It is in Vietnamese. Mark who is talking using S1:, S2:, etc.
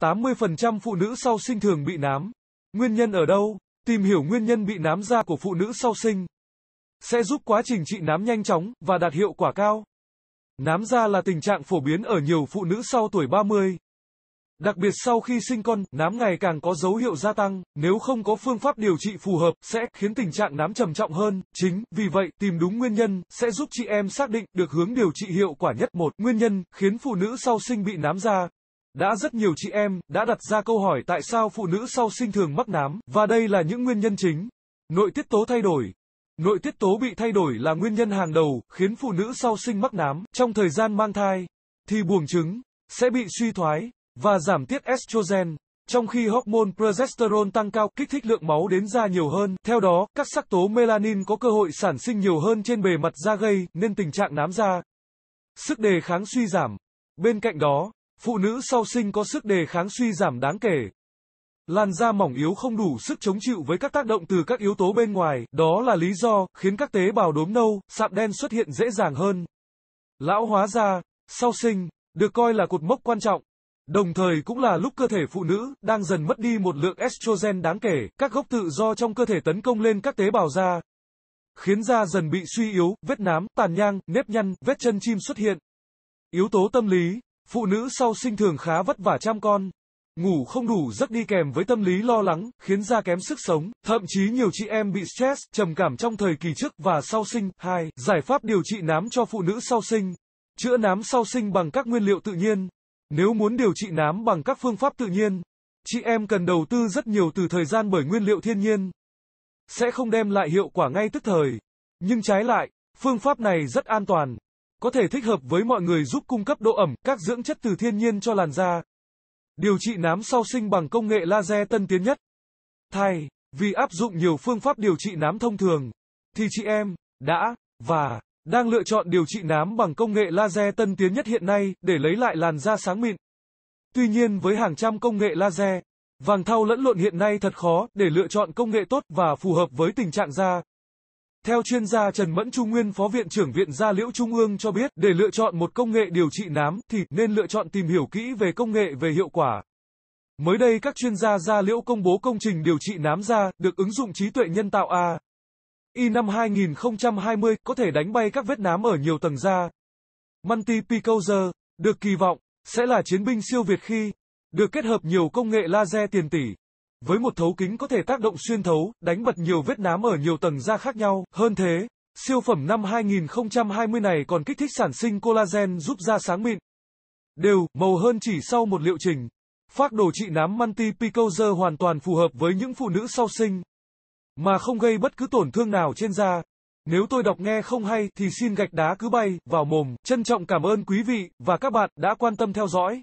S1: 80% phụ nữ sau sinh thường bị nám. Nguyên nhân ở đâu? Tìm hiểu nguyên nhân bị nám da của phụ nữ sau sinh sẽ giúp quá trình trị nám nhanh chóng và đạt hiệu quả cao. Nám da là tình trạng phổ biến ở nhiều phụ nữ sau tuổi 30. Đặc biệt sau khi sinh con, nám ngày càng có dấu hiệu gia tăng, nếu không có phương pháp điều trị phù hợp sẽ khiến tình trạng nám trầm trọng hơn. Chính vì vậy, tìm đúng nguyên nhân sẽ giúp chị em xác định được hướng điều trị hiệu quả nhất. Một nguyên nhân khiến phụ nữ sau sinh bị nám da đã rất nhiều chị em đã đặt ra câu hỏi tại sao phụ nữ sau sinh thường mắc nám, và đây là những nguyên nhân chính. Nội tiết tố thay đổi Nội tiết tố bị thay đổi là nguyên nhân hàng đầu khiến phụ nữ sau sinh mắc nám trong thời gian mang thai, thì buồng trứng sẽ bị suy thoái và giảm tiết estrogen, trong khi hormone progesterone tăng cao kích thích lượng máu đến da nhiều hơn. Theo đó, các sắc tố melanin có cơ hội sản sinh nhiều hơn trên bề mặt da gây nên tình trạng nám da, sức đề kháng suy giảm. Bên cạnh đó, Phụ nữ sau sinh có sức đề kháng suy giảm đáng kể. Làn da mỏng yếu không đủ sức chống chịu với các tác động từ các yếu tố bên ngoài, đó là lý do khiến các tế bào đốm nâu, sạm đen xuất hiện dễ dàng hơn. Lão hóa da, sau sinh, được coi là cột mốc quan trọng. Đồng thời cũng là lúc cơ thể phụ nữ đang dần mất đi một lượng estrogen đáng kể, các gốc tự do trong cơ thể tấn công lên các tế bào da, khiến da dần bị suy yếu, vết nám, tàn nhang, nếp nhăn, vết chân chim xuất hiện. Yếu tố tâm lý Phụ nữ sau sinh thường khá vất vả chăm con. Ngủ không đủ giấc đi kèm với tâm lý lo lắng, khiến da kém sức sống, thậm chí nhiều chị em bị stress, trầm cảm trong thời kỳ trước và sau sinh. 2. Giải pháp điều trị nám cho phụ nữ sau sinh. Chữa nám sau sinh bằng các nguyên liệu tự nhiên. Nếu muốn điều trị nám bằng các phương pháp tự nhiên, chị em cần đầu tư rất nhiều từ thời gian bởi nguyên liệu thiên nhiên. Sẽ không đem lại hiệu quả ngay tức thời. Nhưng trái lại, phương pháp này rất an toàn, có thể thích hợp với mọi người giúp cung cấp độ ẩm, các dưỡng chất từ thiên nhiên cho làn da. Điều trị nám sau sinh bằng công nghệ laser tân tiến nhất. Thay, vì áp dụng nhiều phương pháp điều trị nám thông thường, thì chị em đã và đang lựa chọn điều trị nám bằng công nghệ laser tân tiến nhất hiện nay để lấy lại làn da sáng mịn. Tuy nhiên với hàng trăm công nghệ laser, vàng thau lẫn lộn hiện nay thật khó để lựa chọn công nghệ tốt và phù hợp với tình trạng da. Theo chuyên gia Trần Mẫn Trung Nguyên Phó Viện trưởng Viện Gia Liễu Trung ương cho biết, để lựa chọn một công nghệ điều trị nám thì nên lựa chọn tìm hiểu kỹ về công nghệ về hiệu quả. Mới đây các chuyên gia Gia Liễu công bố công trình điều trị nám da được ứng dụng trí tuệ nhân tạo A. Y năm 2020 có thể đánh bay các vết nám ở nhiều tầng da. Multi Picoser được kỳ vọng sẽ là chiến binh siêu việt khi được kết hợp nhiều công nghệ laser tiền tỷ với một thấu kính có thể tác động xuyên thấu, đánh bật nhiều vết nám ở nhiều tầng da khác nhau. Hơn thế, siêu phẩm năm 2020 này còn kích thích sản sinh collagen giúp da sáng mịn. Đều, màu hơn chỉ sau một liệu trình. Phác đồ trị nám Manti Picozer hoàn toàn phù hợp với những phụ nữ sau sinh. Mà không gây bất cứ tổn thương nào trên da. Nếu tôi đọc nghe không hay thì xin gạch đá cứ bay vào mồm. Trân trọng cảm ơn quý vị và các bạn đã quan tâm theo dõi.